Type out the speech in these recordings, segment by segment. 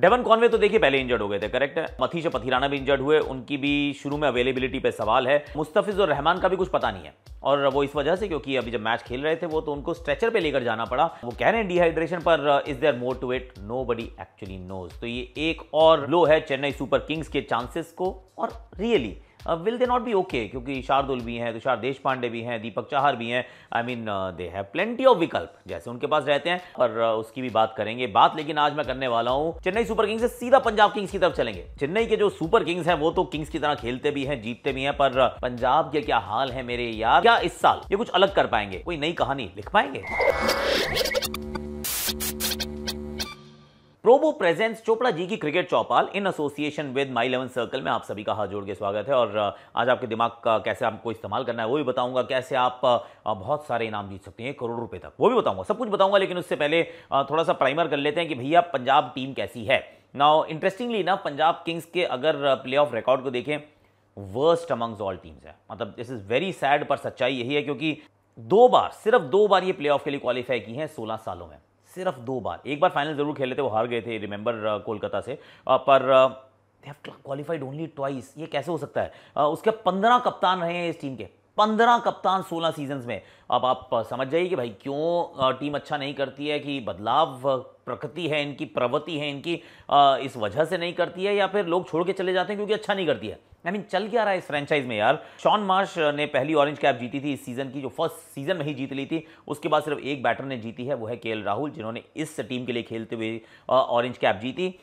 Devon Conway तो देखिए पहले इंजर्ड हो गए थे करेक्ट है मथीश पथिराना भी इंजर्ड हुए उनकी भी शुरू में अवेलेबिलिटी पे सवाल है मुस्तफिज और रहमान का भी कुछ पता नहीं है और वो इस वजह से क्योंकि अभी जब मैच खेल रहे थे वो तो उनको स्ट्रेचर पे लेकर जाना पड़ा वो कह रहे हैं डिहाइड्रेशन पर is there more to it nobody actually knows तो ये एक और लो है चेन्नई सुपर किंग्स के चांसेस को और really really, will they not be okay क्योंकि शार्दुल भी हैं तुषार देश पांडे भी हैं दीपक चाहर भी हैं I mean they have plenty of विकल्प जैसे उनके पास रहते हैं और uh, उसकी भी बात करेंगे बात लेकिन आज मैं करने वाला हूँ चेन्नई सुपर किंग्स से सीधा पंजाब किंग्स की तरफ चलेंगे चेन्नई के जो सुपर किंग्स हैं वो तो किंग्स की तरह खेलते भी हैं जीतते भी हैं पर uh, पंजाब के क्या हाल है मेरे यार क्या इस साल ये कुछ अलग कर पाएंगे कोई नई कहानी लिख पाएंगे प्रोबो प्रेजेंस चोपड़ा जी की क्रिकेट चौपाल in association with my eleven circle में आप सभी का हाथ जोड़ के स्वागत है और आज आपके दिमाग का कैसे आपको इस्तेमाल करना है वो भी बताऊंगा कैसे आप बहुत सारे इनाम जीत सकते हैं करोड़ रुपए तक वो भी बताऊंगा सब कुछ बताऊंगा लेकिन उससे पहले थोड़ा सा प्राइमर कर लेते हैं कि भैया पंजाब टीम कैसी है नाउ इंटरेस्टिंगली ना पंजाब किंग्स के अगर प्ले ऑफ रिकॉर्ड को देखें वर्स्ट अमंग्स ऑल टीम्स है मतलब दिस इज वेरी सैड पर सच्चाई यही है क्योंकि दो बार सिर्फ दो बार ये प्ले के लिए क्वालिफाई की है सोलह सालों में सिर्फ दो बार एक बार फाइनल ज़रूर खेले थे वो हार गए थे रिमेंबर uh, कोलकाता से uh, पर they have qualified only twice ये कैसे हो सकता है uh, उसके पंद्रह कप्तान रहे हैं इस टीम के पंद्रह कप्तान सोलह सीजन में अब आप समझ जाइए कि भाई क्यों टीम अच्छा नहीं करती है कि बदलाव प्रकृति है इनकी प्रवृत्ति है इनकी इस वजह से नहीं करती है या फिर लोग छोड़ के चले जाते हैं क्योंकि अच्छा नहीं करती है आई I मीन mean, चल क्या रहा है इस फ्रेंचाइज में यार शॉन मार्श ने पहली ऑरेंज कैप जीती थी इस सीजन की जो फर्स्ट सीजन में ही जीत ली थी उसके बाद सिर्फ एक बैटर ने जीती है वो है के राहुल जिन्होंने इस टीम के लिए खेलते हुए ऑरेंज कैप जीती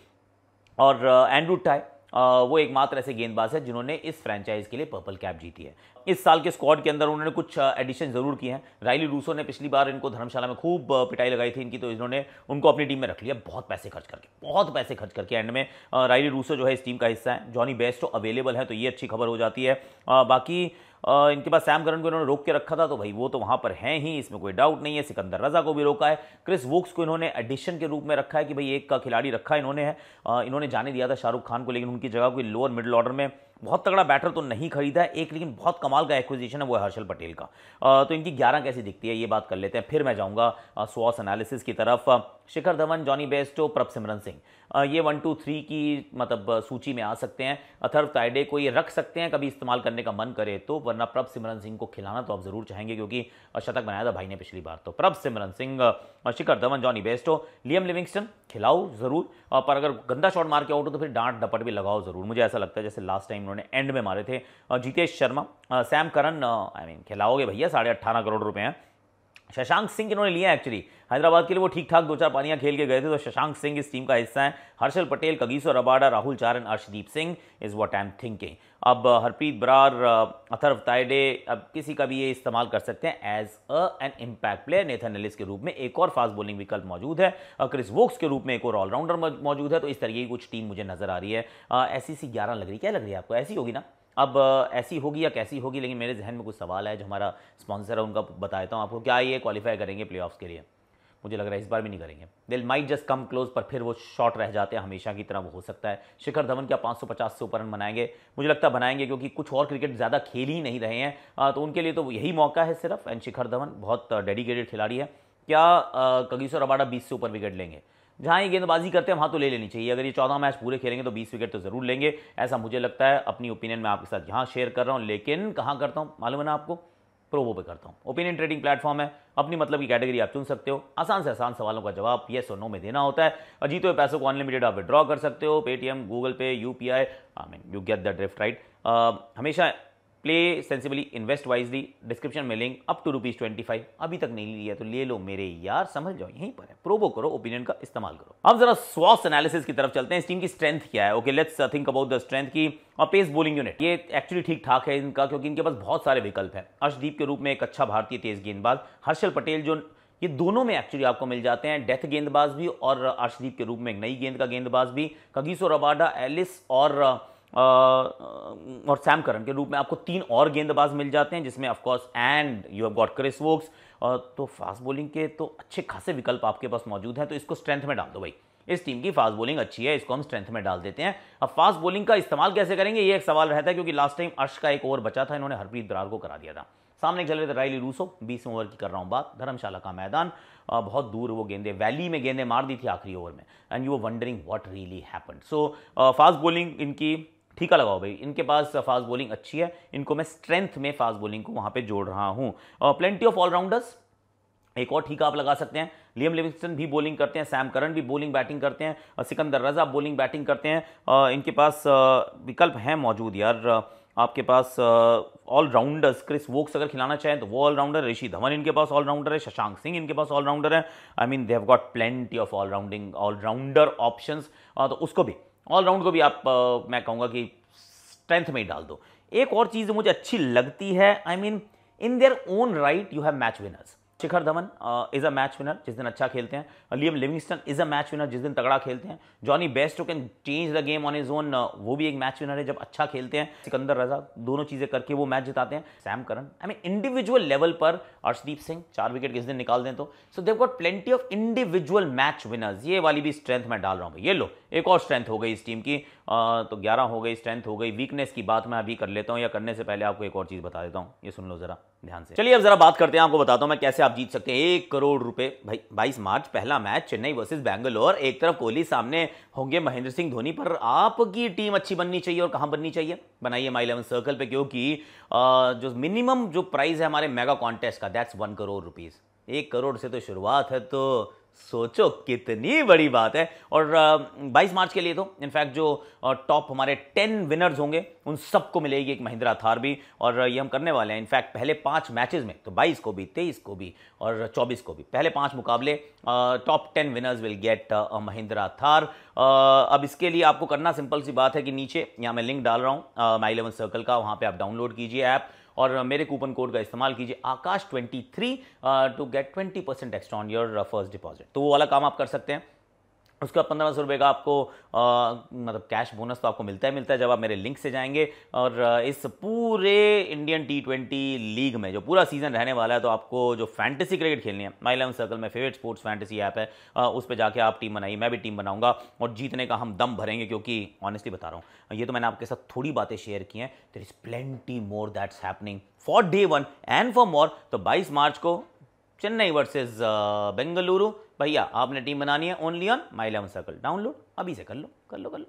और एंड्रू टाई वो एकमात्र ऐसे गेंदबाज है जिन्होंने इस फ्रेंचाइज के लिए पर्पल कैप जीती है इस साल के स्क्वाड के अंदर उन्होंने कुछ एडिशन जरूर किए हैं राइली रूसो ने पिछली बार इनको धर्मशाला में खूब पिटाई लगाई थी इनकी तो इन्होंने उनको अपनी टीम में रख लिया बहुत पैसे खर्च करके बहुत पैसे खर्च करके एंड में राइली रूसो जो है इस टीम का हिस्सा है जॉनी बेस्ट अवेलेबल है तो ये अच्छी खबर हो जाती है बाकी इनके पास सैम करन को इन्होंने रोक के रखा था तो भाई वो तो वहाँ पर हैं ही इसमें कोई डाउट नहीं है सिकंदर रजा को भी रोका है क्रिस वुक्स को इन्होंने एडिशन के रूप में रखा है कि भाई एक का खिलाड़ी रखा इन्होंने है इन्होंने जाने दिया था शाहरुख खान को लेकिन उनकी जगह कोई लोअर मिडिल ऑर्डर में बहुत तगड़ा बैटर तो नहीं खरीदा है एक लेकिन बहुत कमाल का एक्विजिशन है वो है हर्षल पटेल का तो इनकी ग्यारह कैसी दिखती है ये बात कर लेते हैं फिर मैं जाऊँगा सॉस एनालिसिस की तरफ शिखर धवन जॉनी बेस्टो प्रभसिमरन सिंह ये वन टू थ्री की मतलब सूची में आ सकते हैं अथर्व ताइडे को ये रख सकते हैं कभी इस्तेमाल करने का मन करे तो वरना प्रभ सिमरन सिंह को खिलाना तो आप ज़रूर चाहेंगे क्योंकि शतक बनाया था भाई ने पिछली बार तो प्रभ सिमरन सिंह और Shikhar Dhawan Jonny Bairstow Liam Livingstone खिलाओ ज़रूर और पर अगर गंदा शॉट मार के आउट हो तो फिर डांट डपट भी लगाओ ज़रूर मुझे ऐसा लगता है जैसे लास्ट टाइम उन्होंने एंड में मारे थे Jitesh Sharma Sam Curran I mean खिलाओगे भैया साढ़े अट्ठारह करोड़ रुपए हैं शशांक सिंह इन्होंने लिया एक्चुअली हैदराबाद के लिए वो ठीक ठाक दो चार पानियां खेल के गए थे तो शशांक सिंह इस टीम का हिस्सा है Harshal Patel Kagiso Rabada Rahul Chahar Arshdeep Singh is what I am thinking अब हरप्रीत बरार अथर्व ताइडे अब किसी का भी ये इस्तेमाल कर सकते हैं as a an impact player Nathan Ellis के रूप में एक और फास्ट बॉलिंग विकल्प मौजूद है क्रिस वोक्स के रूप में एक और ऑलराउंडर मौजूद है तो इस तरीके की कुछ टीम मुझे नजर आ रही है ऐसी सी ग्यारह लग रही क्या लग रही है आपको ऐसी होगी ना अब ऐसी होगी या कैसी होगी लेकिन मेरे जहन में कुछ सवाल है जो हमारा स्पॉन्सर है उनका बताता हूँ आपको क्या ये क्वालिफाई करेंगे प्ले के लिए मुझे लग रहा है इस बार भी नहीं करेंगे दिल माइट जस्ट कम क्लोज पर फिर वो शॉट रह जाते हैं हमेशा की तरह वो हो सकता है शिखर धवन क्या 550 से ऊपर रन बनाएंगे मुझे लगता है बनाएंगे क्योंकि कुछ और क्रिकेट ज़्यादा खेल ही नहीं रहे हैं तो उनके लिए तो यही मौका है सिर्फ एंड शिखर धवन बहुत डेडिकेटेड खिलाड़ी है क्या कगिसो रबाडा बीस से ऊपर विकेट लेंगे जहां ये गेंदबाजी करते हैं वहां तो ले लेनी चाहिए अगर ये चौदह मैच पूरे खेलेंगे तो बीस विकेट तो जरूर लेंगे ऐसा मुझे लगता है अपनी ओपिनियन मैं आपके साथ यहाँ शेयर कर रहा हूँ लेकिन कहाँ करता हूँ मालूम है ना आपको प्रोवो पे करता हूँ ओपिनियन ट्रेडिंग प्लेटफॉर्म है अपनी मतलब की कैटेगरी आप चुन सकते हो आसान से आसान सवालों का जवाब ये और नो में देना होता है और जीते हुए पैसों को अनलिमिटेड आप विड्रॉ कर सकते हो Paytm Google Pay U P I I mean you get the drift right हमेशा play sensibly invest wisely description में link up to rupees twenty five अभी तक नहीं लिया तो ले लो मेरे यार समझ जाओ यहीं पर है प्रोबो करो ओपिनियन का इस्तेमाल करो अब जरा स्वास्थ्य एनालिसिस की तरफ चलते हैं इस टीम की स्ट्रेंथ क्या है okay let's think about the strength की और पेस बोलिंग यूनिट ये एक्चुअली ठीक ठाक है इनका क्योंकि इनके पास बहुत सारे विकल्प हैं अर्षदीप के रूप में एक अच्छा भारतीय तेज गेंदबाज हर्षल पटेल जो ये दोनों में एक्चुअली आपको मिल जाते हैं डेथ गेंदबाज भी और uh, अर्शदीप के रूप में एक नई गेंद का गेंदबाज भी कगीसो रबाडा एलिस और uh, और सैम करन के रूप में आपको तीन और गेंदबाज मिल जाते हैं जिसमें of course and you have got Chris Woakes तो फास्ट बॉलिंग के तो अच्छे खासे विकल्प आपके पास मौजूद हैं तो इसको स्ट्रेंथ में डाल दो भाई इस टीम की फास्ट बॉलिंग अच्छी है इसको हम स्ट्रेंथ में डाल देते हैं अब फास्ट बॉलिंग का इस्तेमाल कैसे करेंगे ये एक सवाल रहता है क्योंकि लास्ट टाइम अर्श का एक ओवर बचा था इन्होंने हरप्रीत बरार को करा दिया था सामने खेल रहे थे राइली रूसो बीस ओवर की कर रहा हूँ बात धर्मशाला का मैदान बहुत दूर वो गेंदे वैली में गेंदे मार दी थी आखिरी ओवर में and you wondering what really happen so fast bowling इनकी ठीका लगाओ भाई इनके पास फास्ट बॉलिंग अच्छी है इनको मैं स्ट्रेंथ में फास्ट बॉलिंग को वहां पर जोड़ रहा हूँ प्लेंटी ऑफ ऑलराउंडर्स एक और ठीक आप लगा सकते हैं लियम लिविंगस्टन भी बॉलिंग करते हैं सैम करन भी बॉलिंग बैटिंग करते हैं सिकंदर रजा बॉलिंग बैटिंग करते हैं इनके पास विकल्प हैं मौजूद यार आपके पास ऑलराउंडर्स क्रिस वोक्स अगर खिलाना चाहें तो वो ऑलराउंडर ऋषि धवन इनके पास ऑलराउंडर है शशांक सिंह इनके पास ऑलराउंडर है I mean they have got plenty of allrounding allrounder options तो उसको भी ऑलराउंड को भी आप आ, मैं कहूँगा कि स्ट्रेंथ में ही डाल दो एक और चीज़ मुझे अच्छी लगती है I mean in their own right you have match winners Shikhar Dhawan is a match winner जिस दिन अच्छा खेलते हैं Liam Livingstone is a match winner जिस दिन तगड़ा खेलते हैं Jonny Bairstow who can change the game on his own वो भी एक मैच विनर है जब अच्छा खेलते हैं सिकंदर रजा दोनों चीज़ें करके वो मैच जिताते हैं Sam Curran I mean individual level पर अर्षदीप सिंह चार विकेट किस दिन निकाल दें तो so they've got plenty of individual match winners ये वाली भी स्ट्रेंथ मैं डाल रहा हूँ ये लो एक और स्ट्रेंथ हो गई इस टीम की आ, तो ग्यारह हो गई स्ट्रेंथ हो गई वीकनेस की बात मैं अभी कर लेता हूँ या करने से पहले आपको एक और चीज़ बता देता हूँ ये सुन लो ज़रा ध्यान से चलिए अब जरा बात करते हैं आपको बताता हूं मैं कैसे आप जीत सकते हैं एक करोड़ रुपए भाई बाईस मार्च पहला मैच चेन्नई वर्सेस बैंगलोर एक तरफ कोहली सामने होंगे महेंद्र सिंह धोनी पर आपकी टीम अच्छी बननी चाहिए और कहां बननी चाहिए बनाइए माई इलेवन सर्कल पे क्योंकि जो मिनिमम जो प्राइस है हमारे मेगा कॉन्टेस्ट का दैट्स वन करोड़ रुपीज़ एक करोड़ से तो शुरुआत है तो सोचो कितनी बड़ी बात है और 22 मार्च के लिए तो इनफैक्ट जो टॉप हमारे 10 विनर्स होंगे उन सबको मिलेगी एक महिंद्रा थार भी और ये हम करने वाले हैं इनफैक्ट पहले पांच मैचेस में तो 22 को भी 23 को भी और 24 को भी पहले पांच मुकाबले top 10 winners will get Mahindra Thar अब इसके लिए आपको करना सिंपल सी बात है कि नीचे यहाँ मैं लिंक डाल रहा हूँ माई इलेवन सर्कल का वहाँ पर आप डाउनलोड कीजिए ऐप और मेरे कूपन कोड का इस्तेमाल कीजिए Aakash twenty three to get twenty percent extra on your first deposit तो वो वाला काम आप कर सकते हैं उसका पंद्रह सौ रुपये का आपको आ, मतलब कैश बोनस तो आपको मिलता है मिलता है जब आप मेरे लिंक से जाएंगे और इस पूरे इंडियन टी ट्वेंटी लीग में जो पूरा सीजन रहने वाला है तो आपको जो फैंटेसी क्रिकेट खेलनी है माई इलेवन सर्कल में फेवरेट स्पोर्ट्स फैंटेसी ऐप है आ, उस पर जाके आप टीम बनाइए मैं भी टीम बनाऊंगा और जीतने का हम दम भरेंगे क्योंकि ऑनेस्टली बता रहा हूँ ये तो मैंने आपके साथ थोड़ी बातें शेयर की हैं there is plenty more that's happening for day one and for more तो बाईस मार्च को चेन्नई वर्सेज बेंगलुरु भैया आपने टीम बनानी है only on My eleven Circle download अभी से कर लो कर लो कर लो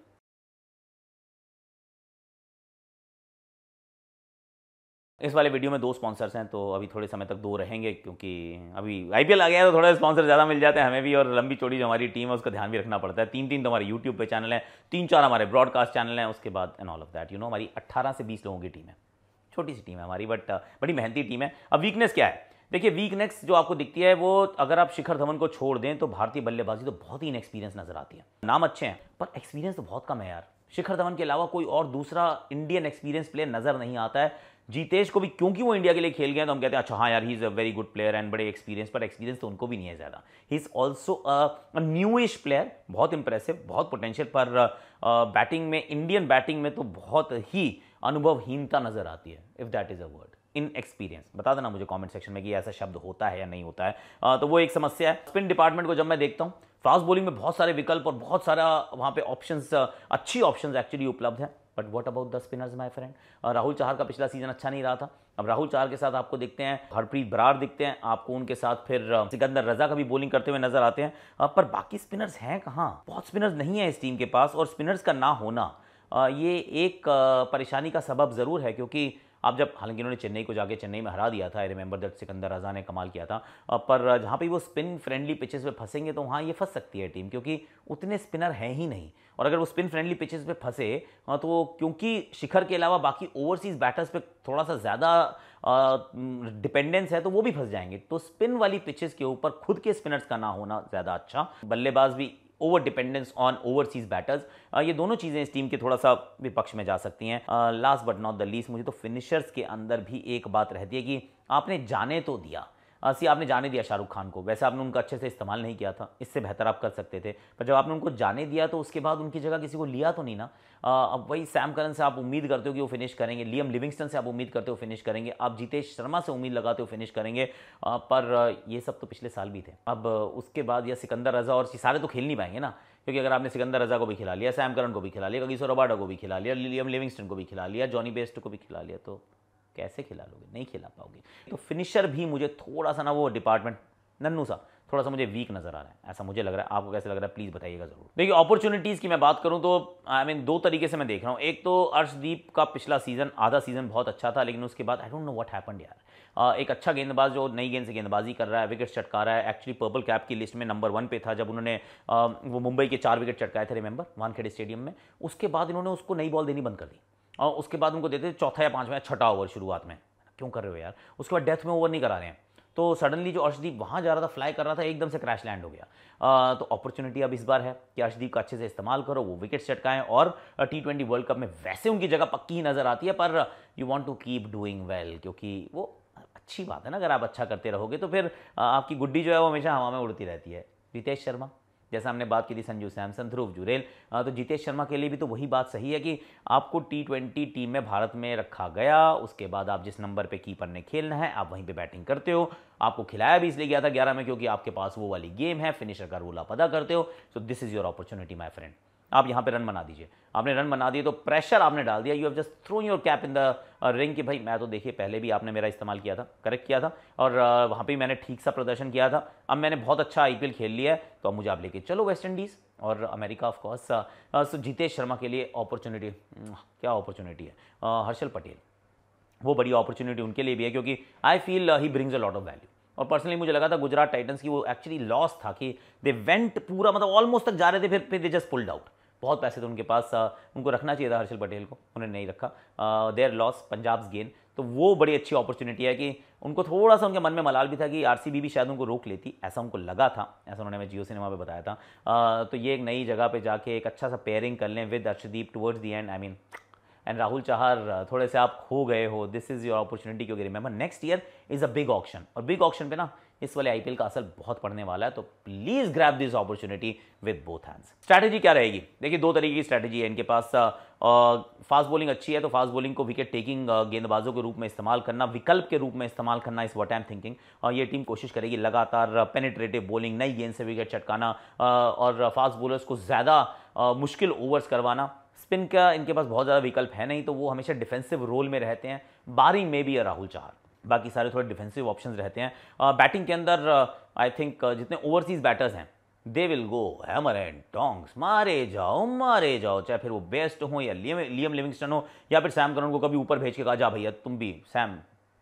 इस वाले वीडियो में दो स्पॉन्सर्स हैं तो अभी थोड़े समय तक दो रहेंगे क्योंकि अभी आईपीएल आ गया है तो थोड़ा स्पॉन्सर ज़्यादा मिल जाते हैं हमें भी और लंबी चौड़ी जो हमारी टीम है उसका ध्यान भी रखना पड़ता है तीन तीन तो हमारे यूट्यूब पे चैनल हैं तीन चार हमारे ब्रॉडकास्ट चैनल हैं उसके बाद and all of that you know हमारी अट्ठारह से बीस लोगों की टीम है छोटी सी टीम है हमारी बट बड़ी मेहनती टीम है अब वीकनेस क्या है देखिए वीकनेस जो आपको दिखती है वो अगर आप शिखर धवन को छोड़ दें तो भारतीय बल्लेबाजी तो बहुत ही इनएक्सपीरियंस नजर आती है नाम अच्छे हैं पर एक्सपीरियंस तो बहुत कम है यार शिखर धवन के अलावा कोई और दूसरा इंडियन एक्सपीरियंस प्लेयर नजर नहीं आता है जीतेश को भी क्योंकि वो इंडिया के लिए खेल गए तो हम कहते हैं अच्छा हाँ यार he is a very good player and बड़े एक्सपीरियंस पर एक्सपीरियंस तो उनको भी नहीं है ज़्यादा he is also a newish player बहुत इंप्रेसिव बहुत पोटेंशियल पर बैटिंग में इंडियन बैटिंग में तो बहुत ही अनुभवहीनता नज़र आती है if that is a word inexperience बता देना मुझे कमेंट सेक्शन में कि ऐसा शब्द होता है या नहीं होता है आ, तो वो एक समस्या है स्पिन डिपार्टमेंट को जब मैं देखता हूँ फास्ट बॉलिंग में बहुत सारे विकल्प और बहुत सारा वहाँ पे ऑप्शन अच्छी ऑप्शन एक्चुअली उपलब्ध है but what about the spinners my friend Rahul Chahar का पिछला सीजन अच्छा नहीं रहा था अब राहुल चाहर के साथ आपको देखते हैं हरप्रीत बरार दिखते हैं आपको उनके साथ फिर सिकंदर रजा का भी बॉलिंग करते हुए नजर आते हैं पर बाकी स्पिनर्स हैं कहाँ बहुत स्पिनर्स नहीं है इस टीम के पास और स्पिनर्स का ना होना ये एक परेशानी का सबब ज़रूर है क्योंकि अब जब हालांकि उन्होंने चेन्नई को जाके चेन्नई में हरा दिया था I remember that Sikandar Raza ने कमाल किया था पर जहाँ पर वो स्पिन फ्रेंडली पिचेस पे फंसेंगे तो वहाँ ये फंस सकती है टीम क्योंकि उतने स्पिनर हैं ही नहीं और अगर वो स्पिन फ्रेंडली पिचेस पे फंसे तो क्योंकि शिखर के अलावा बाकी ओवरसीज़ बैटर्स पे थोड़ा सा ज़्यादा डिपेंडेंस है तो वो भी फंस जाएंगे तो स्पिन वाली पिचेस के ऊपर खुद के स्पिनर्स का ना होना ज़्यादा अच्छा बल्लेबाज भी over dependence on overseas batters ये दोनों चीज़ें इस टीम के थोड़ा सा विपक्ष में जा सकती हैं last but not the least मुझे तो फिनिशर्स के अंदर भी एक बात रहती है कि आपने जाने तो दिया हाँ, सी आपने जाने दिया शाहरुख खान को वैसे आपने उनका अच्छे से इस्तेमाल नहीं किया था इससे बेहतर आप कर सकते थे पर जब आपने उनको जाने दिया तो उसके बाद उनकी जगह किसी को लिया तो नहीं ना अब वही सैम करन से आप उम्मीद करते हो कि वो फिनिश करेंगे लियम लिविंगस्टन से आप उम्मीद करते हो फिनिश करेंगे आप जितेश शर्मा से उम्मीद लगाते हो फिनिश करेंगे पर ये सब तो पिछले साल भी थे अब उसके बाद या सिकंदर रजा और सारे तो खेल नहीं पाएंगे ना क्योंकि अगर आपने सिकंदर रजा को भी खिला लिया सैम करन को भी खिला लिया कगीसो रबाडा को भी खिला लिया लियम लिविंगस्टन को भी खिला लिया जॉनी बेस्ट को भी खिला लिया तो कैसे खिला लोगे नहीं खिला पाओगे तो फिनिशर भी मुझे थोड़ा सा ना वो डिपार्टमेंट नन्नू सा थोड़ा सा मुझे वीक नज़र आ रहा है ऐसा मुझे लग रहा है आपको कैसे लग रहा है प्लीज़ बताइएगा ज़रूर देखिए अपॉर्चुनिटीज़ की मैं बात करूँ तो आई I मीन mean, दो तरीके से मैं देख रहा हूँ एक तो अर्शदीप का पिछला सीज़न आधा सीज़न बहुत अच्छा था लेकिन उसके बाद I don't know what happened यार एक अच्छा गेंदबाज जो नई गेंद से गेंदबाजी कर रहा है विकेट चटका रहा है एक्चुअली पर्पल कैप की लिस्ट में नंबर वन पे था जब उन्होंने वो मुंबई के चार विकेट चटकाए थे रिमेंबर वानखेड़े स्टेडियम में उसके बाद इन्होंने उसको नई बॉल देनी बंद कर दी और उसके बाद उनको देते चौथा या पाँचवा या छठा ओवर शुरुआत में क्यों कर रहे हो यार उसके बाद डेथ में ओवर नहीं करा रहे हैं तो सडनली जो अर्शदीप वहाँ जा रहा था फ्लाई कर रहा था एकदम से क्रैश लैंड हो गया आ, तो अपॉर्चुनिटी अब इस बार है कि अर्शदीप का अच्छे से इस्तेमाल करो वो विकेट चटकाएं और टी ट्वेंटी वर्ल्ड कप में वैसे उनकी जगह पक्की ही नज़र आती है पर you want to keep doing well क्योंकि वो अच्छी बात है ना अगर आप अच्छा करते रहोगे तो फिर आपकी गुड्डी जो है वो हमेशा हवा में उड़ती रहती है रितेश शर्मा जैसा हमने बात की थी संजू सैमसन ध्रुव जुरेल तो जितेश शर्मा के लिए भी तो वही बात सही है कि आपको टी ट्वेंटी टीम में भारत में रखा गया उसके बाद आप जिस नंबर पर कीपर ने खेलना है आप वहीं पर बैटिंग करते हो आपको खिलाया भी इसलिए गया था ग्यारह में क्योंकि आपके पास वो वाली गेम है फिनिशर का रोल आप अदा करते हो so this is your opportunity my friend आप यहाँ पे रन बना दीजिए आपने रन बना दिए तो प्रेशर आपने डाल दिया you have just throw your cap in the ring कि भाई मैं तो देखिए पहले भी आपने मेरा इस्तेमाल किया था करेक्ट किया था और uh, वहाँ पर मैंने ठीक सा प्रदर्शन किया था अब मैंने बहुत अच्छा आई खेल लिया है तो अब मुझे आप लेके चलो वेस्ट इंडीज़ और America of course uh, uh, Jitesh Sharma के लिए अपॉर्चुनिटी mm, क्या अपॉर्चुनिटी है हर्षल पटेल वो बड़ी अपॉर्चुनिटी उनके लिए भी है क्योंकि I feel he brings a lot of value और पर्सनली मुझे लगा था गुजरात टाइटन्स की वो एक्चुअली लॉस था कि दे वेंट पूरा मतलब ऑलमोस्ट तक जा रहे थे फिर फिर दे जस्ट पुल्ड आउट बहुत पैसे थे तो उनके पास उनको रखना चाहिए था हर्षल पटेल को उन्होंने नहीं रखा देयर लॉस पंजाब्स गेन तो वो बड़ी अच्छी अपॉर्चुनिटी है कि उनको थोड़ा सा उनके मन में मलाल भी था कि आर भी शायद उनको रोक लेती ऐसा उनको लगा था ऐसा उन्होंने जियो सिनेमा पर बताया था आ, तो ये एक नई जगह पर जाके एक अच्छा सा पेयरिंग कर लें with Arshdeep towards the end I mean and Rahul Chahar थोड़े से आप खो गए हो दिस इज़ योर अपॉर्चुनिटी क्योंकि remember next year is a big option और बिग ऑप्शन पे ना इस वाले आईपीएल का असर बहुत पड़ने वाला है तो please grab this opportunity with both hands strategy क्या रहेगी देखिए दो तरीके की स्ट्रैटेजी है इनके पास फास्ट uh, बॉलिंग अच्छी है तो फास्ट बॉलिंग को विकेट टेकिंग uh, गेंदबाजों के रूप में इस्तेमाल करना विकल्प के रूप में इस्तेमाल करना इस वट एम थिंकिंग और ये टीम कोशिश करेगी लगातार पेनिट्रेटिव uh, बॉलिंग नई गेंद से विकेट चटकाना और फास्ट बॉलर्स को ज़्यादा मुश्किल ओवर्स करवाना स्पिन का इनके पास बहुत ज़्यादा विकल्प है नहीं तो वो हमेशा डिफेंसिव रोल में रहते हैं बारी में भी राहुल चार बाकी सारे थोड़े डिफेंसिव ऑप्शन रहते हैं बैटिंग के अंदर आई थिंक जितने ओवरसीज बैटर्स हैं they will go hammer and tongs मारे जाओ मारे जाओ चाहे फिर वो बेस्ट हो या लियम लियम लिविंगस्टन हो या फिर सैम करण को कभी ऊपर भेज के कहा जा भैया तुम भी सैम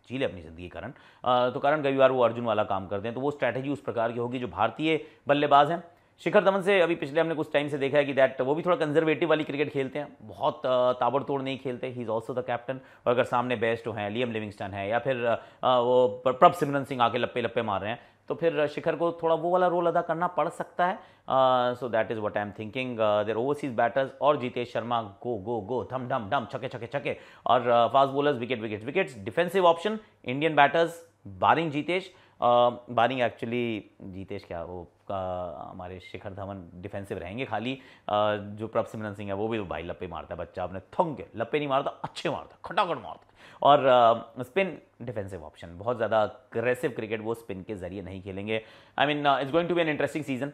चीले ले अपनी ज़िंदगी कारण तो कारण कई बार वो अर्जुन वाला काम करते हैं तो वो स्ट्रैटेजी उस प्रकार की होगी जो भारतीय बल्लेबाज हैं शिखर धवन से अभी पिछले हमने कुछ टाइम से देखा है कि दैट वो भी थोड़ा कंजर्वेटिव वाली क्रिकेट खेलते हैं बहुत ताबड़तोड़ नहीं खेलते he is also the captain और अगर सामने बेस्ट हो हैं लियम लिविंगस्टन है या फिर वो प्रभ सिमरन सिंह आके लप्पे लप्पे मार रहे हैं तो फिर शिखर को थोड़ा वो वाला रोल अदा करना पड़ सकता है so that is what I am thinking there overseas batters और जीतेश शर्मा गो गो गो धम धम धम छके छके छके और fast bowlers wicket wicket wickets defensive option Indian batters barring Jitesh barring actually Jitesh क्या वो हमारे शिखर धवन डिफेंसिव रहेंगे खाली जो प्रभ सिमरन सिंह है वो भी तो भाई लपे मारता है बच्चा अपने थंग लपे नहीं मारता अच्छे मारता खटाखट मारता और स्पिन डिफेंसिव ऑप्शन बहुत ज़्यादा अग्रेसिव क्रिकेट वो स्पिन के जरिए नहीं खेलेंगे I mean it's going to be an interesting season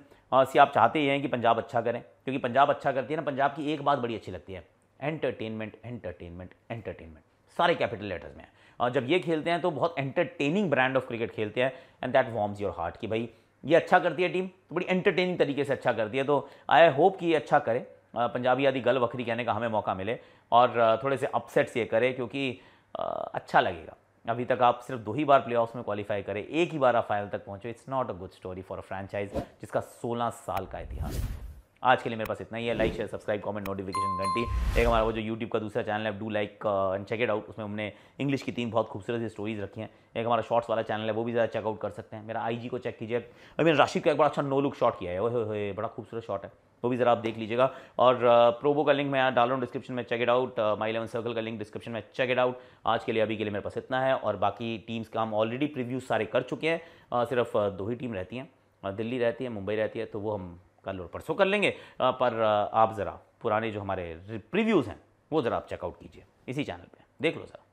सी आप चाहते ही हैं कि पंजाब अच्छा करें क्योंकि पंजाब अच्छा करती है ना पंजाब की एक बात बड़ी अच्छी लगती है एंटरटेनमेंट एंटरटेनमेंट एंटरटेनमेंट सारे कैपिटल लेटर्स में है और जब ये खेलते हैं तो बहुत एंटरटेनिंग ब्रांड ऑफ क्रिकेट खेलते हैं and that warms your heart कि भाई ये अच्छा करती है टीम तो बड़ी एंटरटेनिंग तरीके से अच्छा करती है तो आई होप कि ये अच्छा करे पंजाबी आदि गल वखरी कहने का हमें मौका मिले और थोड़े से अपसेट्स ये करे क्योंकि अच्छा लगेगा अभी तक आप सिर्फ दो ही बार प्लेऑफ्स में क्वालिफाई करें एक ही बार आप फाइनल तक पहुंचे it's not a good story for a franchise जिसका 16 साल का इतिहास है आज के लिए मेरे पास इतना ही है like share subscribe comment notification घंटी एक हमारा वो जो यूट्यूब का दूसरा चैनल है do like and check it out उसमें हमने इंग्लिश की तीन बहुत खूबसूरत सी स्टोरीज रखी हैं एक हमारा शॉर्ट्स वाला चैनल है वो भी ज़्यादा चेकआउट कर सकते हैं मेरा आई को चेक कीजिए और मैंने राशिद का एक बड़ा अच्छा नो लुक शॉट किया है ओह बड़ा खूबसूरत शॉट है वो भी ज़रा आप देख लीजिएगा और प्रोबो uh, का लिंक मैं यहाँ डाल रहा हूँ डिस्क्रिप्शन में check it out My eleven Circle का लिंक डिस्क्रिप्शन में चेक इट आउट आज के लिए अभी के लिए मेरे पास इतना है और बाकी टीम्स का हम ऑलरेडी प्रिव्यूज सारे कर चुके हैं uh, सिर्फ uh, दो ही टीम रहती हैं दिल्ली रहती है मुंबई रहती है तो वो हम कल और परसों कर लेंगे पर आप ज़रा पुराने जो हमारे प्रीव्यूज़ हैं वो ज़रा आप चेकआउट कीजिए इसी चैनल पर देख लो ज़रा